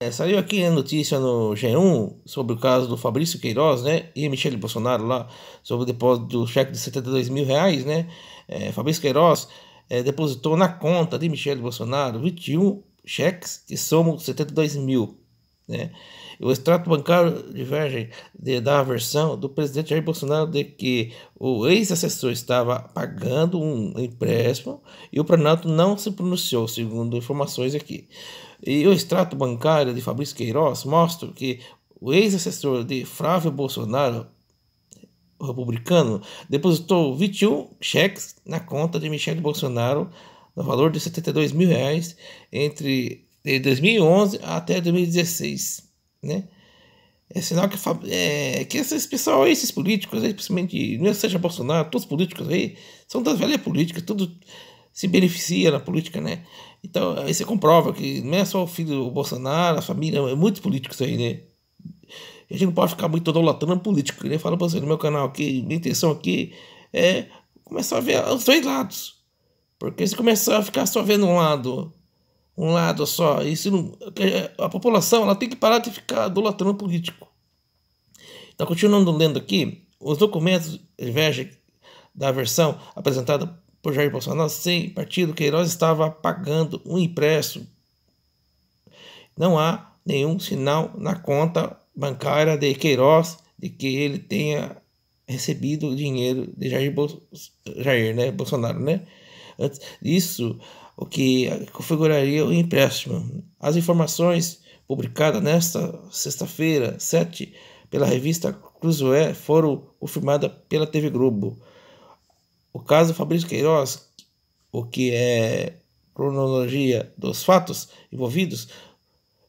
É, saiu aqui a né, notícia no G1 sobre o caso do Fabrício Queiroz, né? E Michele Bolsonaro lá, sobre o depósito do cheque de 72 mil reais, né? É, Fabrício Queiroz é, depositou na conta de Michele Bolsonaro 21 cheques que somam 72 mil né? O extrato bancário diverge de, da versão do presidente Jair Bolsonaro de que o ex-assessor estava pagando um empréstimo e o Planalto não se pronunciou, segundo informações aqui. E o extrato bancário de Fabrício Queiroz mostra que o ex-assessor de Flávio Bolsonaro, republicano, depositou 21 cheques na conta de Michele Bolsonaro no valor de 72 mil reais entre de 2011 até 2016, né? É sinal que, é, que esses pessoal, esses políticos, aí, principalmente, não é seja Bolsonaro, todos os políticos aí, são das velhas políticas, tudo se beneficia na política, né? Então, aí você comprova que não é só o filho do Bolsonaro, a família, é muitos políticos aí, né? A gente não pode ficar muito idolatrando político, né? Falo pra você, no meu canal aqui, minha intenção aqui é começar a ver os dois lados. Porque se começar a ficar só vendo um lado um lado só. Isso não, a população ela tem que parar de ficar idolatrando político. Então, continuando lendo aqui, os documentos divergem da versão apresentada por Jair Bolsonaro sem partido. Queiroz estava pagando um empréstimo. Não há nenhum sinal na conta bancária de Queiroz de que ele tenha recebido dinheiro de Jair, Bol Jair né? Bolsonaro, né? Antes disso, o que configuraria o empréstimo. As informações publicadas nesta sexta-feira, 7, pela revista Cruzoé, foram confirmadas pela TV Globo. O caso Fabrício Queiroz, o que é cronologia dos fatos envolvidos,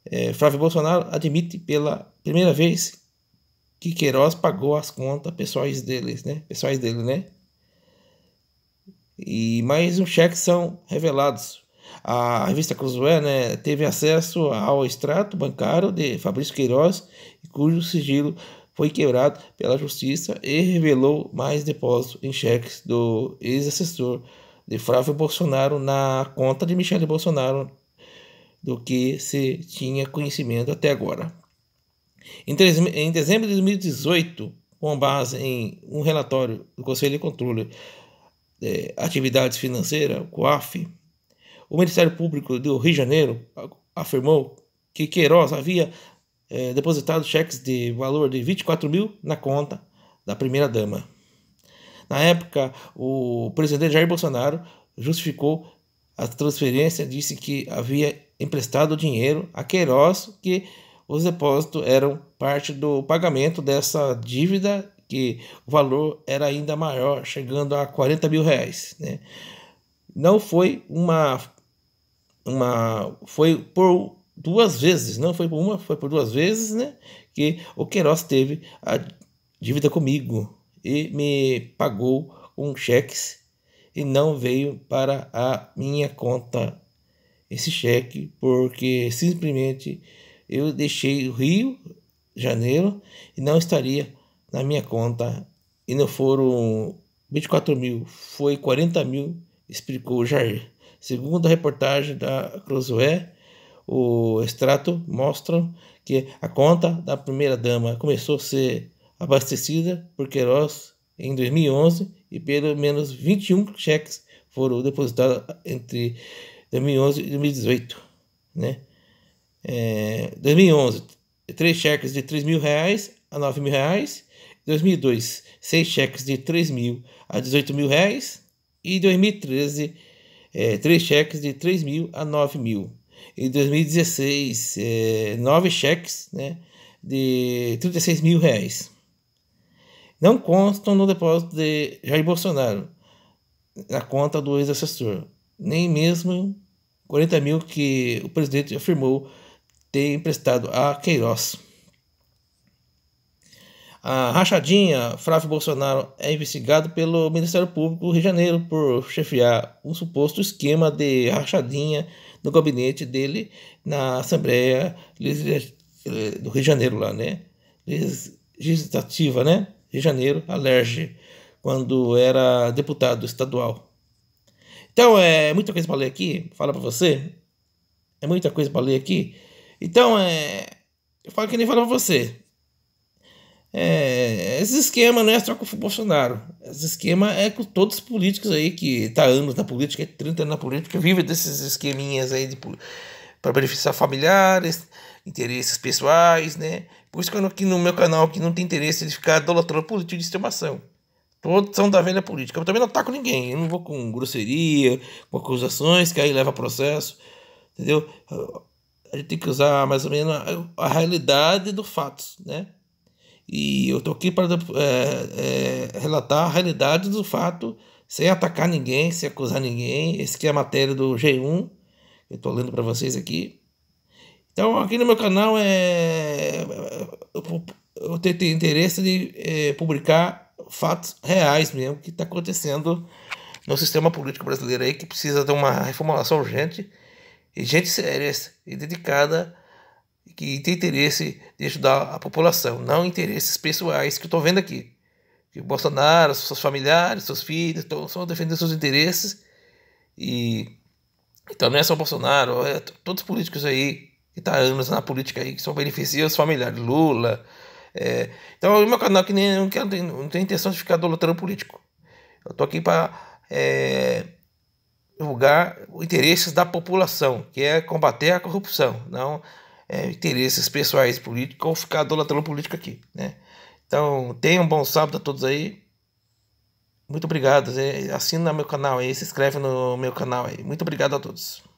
é, Flávio Bolsonaro admite pela primeira vez que Queiroz pagou as contas pessoais deles, né? Pessoais dele, né? e mais um cheque são revelados. A revista Cruzoé né, teve acesso ao extrato bancário de Fabrício Queiroz, cujo sigilo foi quebrado pela justiça e revelou mais depósitos em cheques do ex-assessor de Flávio Bolsonaro na conta de Michele Bolsonaro do que se tinha conhecimento até agora. Em, em dezembro de 2018, com base em um relatório do Conselho de Controle é, Atividades Financeiras, o COAF, o Ministério Público do Rio de Janeiro afirmou que Queiroz havia é, depositado cheques de valor de 24 mil na conta da primeira-dama. Na época, o presidente Jair Bolsonaro justificou a transferência, disse que havia emprestado dinheiro a Queiroz, que os depósitos eram parte do pagamento dessa dívida que o valor era ainda maior, chegando a 40 mil reais. Né? Não foi uma, uma. Foi por duas vezes, não foi por uma, foi por duas vezes né, que o Queiroz teve a dívida comigo e me pagou um cheque e não veio para a minha conta esse cheque porque simplesmente eu deixei o Rio Janeiro e não estaria na minha conta e não foram 24 mil, foi 40 mil, explicou Jair. Segundo a reportagem da Crosué, o extrato mostra que a conta da primeira-dama começou a ser abastecida por Queiroz em 2011 e pelo menos 21 cheques foram depositados entre 2011 e 2018. Né? É, 2011, três cheques de 3 mil reais a 9 mil reais 2002, seis cheques de 3 mil a 18 mil reais. E 2013, é, três cheques de 3 mil a 9 mil. Em 2016, é, nove cheques né, de 36 mil reais. Não constam no depósito de Jair Bolsonaro, na conta do ex-assessor, nem mesmo 40 mil que o presidente afirmou ter emprestado a Queiroz. A rachadinha, Flávio Bolsonaro é investigado pelo Ministério Público do Rio de Janeiro por chefiar um suposto esquema de rachadinha no gabinete dele na Assembleia eh, do Rio de Janeiro lá, né? Legislativa, né? Rio de Janeiro, alerge, quando era deputado estadual. Então, é muita coisa para ler aqui, fala para você. É muita coisa para ler aqui. Então, é eu falo que nem falo para você. É, esse esquema não é só com o Bolsonaro. Esse esquema é com todos os políticos aí que tá anos na política, 30 é anos na política, vive desses esqueminhas aí de, para beneficiar familiares, interesses pessoais, né? Por isso que eu, aqui no meu canal que não tem interesse de ficar idolatrando político de estimação. Todos são da velha política. Eu também não ataco ninguém. Eu não vou com grosseria, com acusações, que aí leva processo. Entendeu? A gente tem que usar mais ou menos a, a realidade dos fatos, né? E eu tô aqui para é, é, relatar a realidade do fato, sem atacar ninguém, sem acusar ninguém. Esse aqui é a matéria do G1, eu tô lendo para vocês aqui. Então, aqui no meu canal é eu tenho interesse de é, publicar fatos reais mesmo que está acontecendo no sistema político brasileiro aí que precisa de uma reformulação urgente e gente séria e dedicada que tem interesse de ajudar a população, não interesses pessoais que eu estou vendo aqui. Que o Bolsonaro, seus familiares, seus filhos, estão só defendendo seus interesses. E então não é só o Bolsonaro, é todos os políticos aí que estão tá há anos na política aí, que só beneficiam os familiares, Lula. É, então o meu canal é que nem não, quero, não tem intenção de ficar idolatrando político. Eu estou aqui para é, divulgar os interesses da população, que é combater a corrupção, não é, interesses pessoais políticos ou ficar idolatrando política aqui, né? Então, tenham um bom sábado a todos aí. Muito obrigado. Assina meu canal aí, se inscreve no meu canal aí. Muito obrigado a todos.